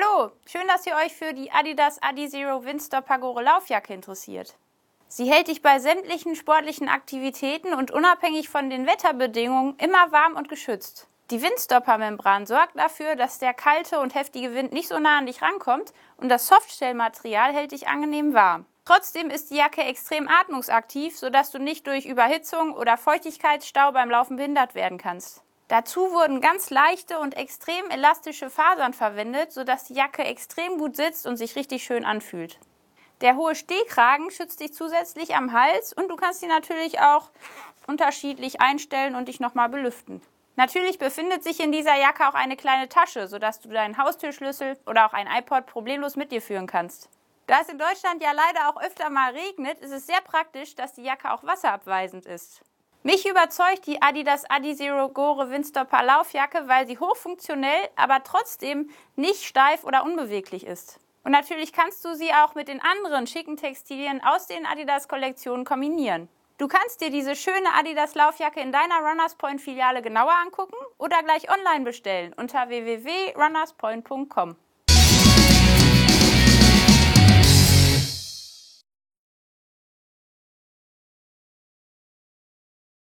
Hallo, schön, dass ihr euch für die Adidas Adizero Windstopper Gore Laufjacke interessiert. Sie hält dich bei sämtlichen sportlichen Aktivitäten und unabhängig von den Wetterbedingungen immer warm und geschützt. Die Windstopper-Membran sorgt dafür, dass der kalte und heftige Wind nicht so nah an dich rankommt und das Softshell-Material hält dich angenehm warm. Trotzdem ist die Jacke extrem atmungsaktiv, sodass du nicht durch Überhitzung oder Feuchtigkeitsstau beim Laufen behindert werden kannst. Dazu wurden ganz leichte und extrem elastische Fasern verwendet, sodass die Jacke extrem gut sitzt und sich richtig schön anfühlt. Der hohe Stehkragen schützt dich zusätzlich am Hals und du kannst ihn natürlich auch unterschiedlich einstellen und dich nochmal belüften. Natürlich befindet sich in dieser Jacke auch eine kleine Tasche, sodass du deinen Haustürschlüssel oder auch ein iPod problemlos mit dir führen kannst. Da es in Deutschland ja leider auch öfter mal regnet, ist es sehr praktisch, dass die Jacke auch wasserabweisend ist. Mich überzeugt die Adidas Adizero Gore Windstopper Laufjacke, weil sie hochfunktionell, aber trotzdem nicht steif oder unbeweglich ist. Und natürlich kannst du sie auch mit den anderen schicken Textilien aus den Adidas-Kollektionen kombinieren. Du kannst dir diese schöne Adidas Laufjacke in deiner Runners Point Filiale genauer angucken oder gleich online bestellen unter www.runnerspoint.com.